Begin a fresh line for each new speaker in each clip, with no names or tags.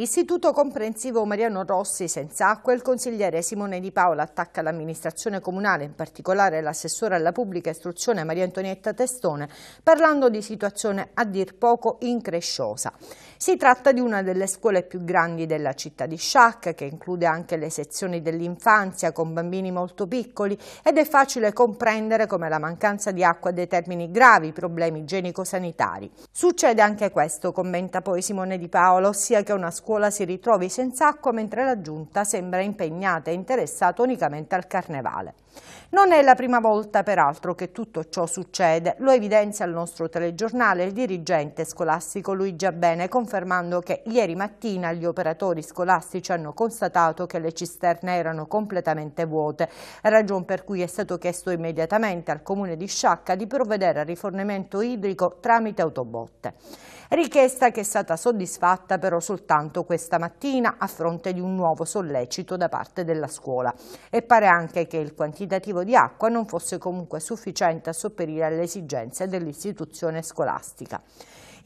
Istituto comprensivo Mariano Rossi senza acqua, il consigliere Simone Di Paola attacca l'amministrazione comunale, in particolare l'assessore alla pubblica istruzione Maria Antonietta Testone, parlando di situazione a dir poco incresciosa. Si tratta di una delle scuole più grandi della città di Sciac, che include anche le sezioni dell'infanzia con bambini molto piccoli ed è facile comprendere come la mancanza di acqua determini gravi problemi igienico-sanitari. Succede anche questo, commenta poi Simone Di Paola, ossia che una scuola scuola si ritrovi senza acqua mentre la giunta sembra impegnata e interessata unicamente al carnevale. Non è la prima volta peraltro che tutto ciò succede, lo evidenzia il nostro telegiornale il dirigente scolastico Luigi Abbene confermando che ieri mattina gli operatori scolastici hanno constatato che le cisterne erano completamente vuote, ragion per cui è stato chiesto immediatamente al comune di Sciacca di provvedere al rifornimento idrico tramite autobotte. Richiesta che è stata soddisfatta però soltanto firmato questa mattina a fronte di un nuovo sollecito da parte della scuola e pare anche che il quantitativo di acqua non fosse comunque sufficiente a sopperire alle esigenze dell'istituzione scolastica.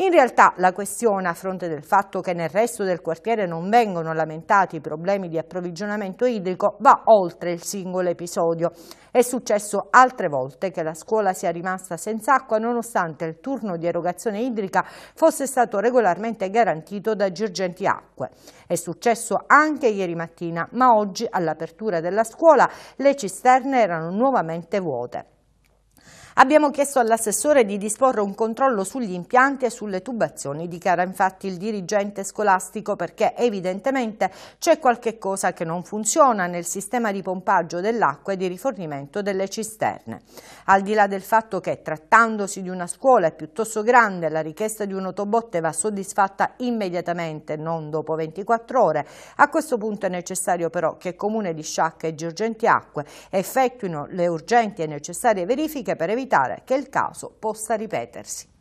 In realtà la questione, a fronte del fatto che nel resto del quartiere non vengono lamentati i problemi di approvvigionamento idrico, va oltre il singolo episodio. È successo altre volte che la scuola sia rimasta senza acqua nonostante il turno di erogazione idrica fosse stato regolarmente garantito da Girgenti Acque. È successo anche ieri mattina, ma oggi all'apertura della scuola le cisterne erano nuovamente vuote. Abbiamo chiesto all'assessore di disporre un controllo sugli impianti e sulle tubazioni, dichiara infatti il dirigente scolastico perché evidentemente c'è qualche cosa che non funziona nel sistema di pompaggio dell'acqua e di rifornimento delle cisterne. Al di là del fatto che trattandosi di una scuola piuttosto grande la richiesta di un autobotte va soddisfatta immediatamente, non dopo 24 ore, a questo punto è necessario però che Comune di Sciacca e Girgenti Acque effettuino le urgenti e necessarie verifiche per evitare evitare che il caso possa ripetersi.